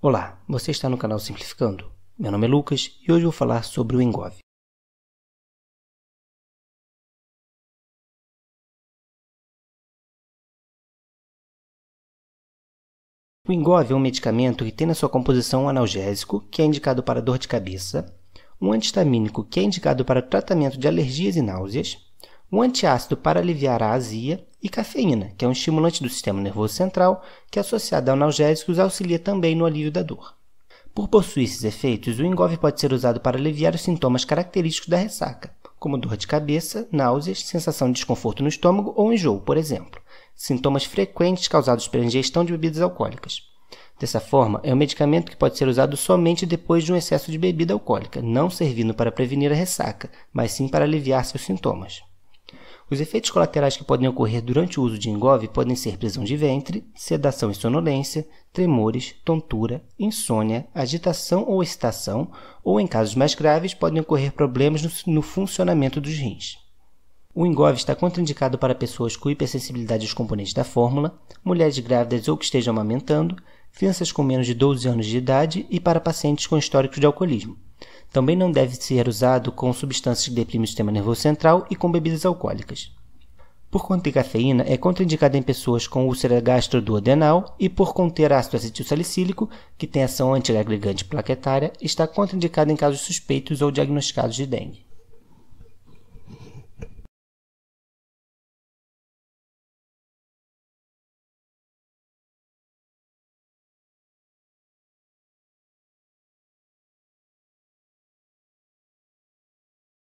Olá, você está no canal Simplificando. Meu nome é Lucas e hoje vou falar sobre o engove. O engove é um medicamento que tem na sua composição um analgésico, que é indicado para dor de cabeça, um antistamínico, que é indicado para tratamento de alergias e náuseas, um antiácido para aliviar a azia e cafeína, que é um estimulante do sistema nervoso central, que associado a analgésicos auxilia também no alívio da dor. Por possuir esses efeitos, o engove pode ser usado para aliviar os sintomas característicos da ressaca, como dor de cabeça, náuseas, sensação de desconforto no estômago ou enjoo, por exemplo, sintomas frequentes causados pela ingestão de bebidas alcoólicas. Dessa forma, é um medicamento que pode ser usado somente depois de um excesso de bebida alcoólica, não servindo para prevenir a ressaca, mas sim para aliviar seus sintomas. Os efeitos colaterais que podem ocorrer durante o uso de engove podem ser prisão de ventre, sedação e sonolência, tremores, tontura, insônia, agitação ou excitação, ou em casos mais graves, podem ocorrer problemas no, no funcionamento dos rins. O engove está contraindicado para pessoas com hipersensibilidade aos componentes da fórmula, mulheres grávidas ou que estejam amamentando, crianças com menos de 12 anos de idade e para pacientes com históricos de alcoolismo. Também não deve ser usado com substâncias que deprimem o sistema nervoso central e com bebidas alcoólicas. Por conter cafeína, é contraindicada em pessoas com úlcera gastroduodenal e por conter ácido acetil salicílico, que tem ação antiagregante plaquetária, está contraindicada em casos suspeitos ou diagnosticados de dengue.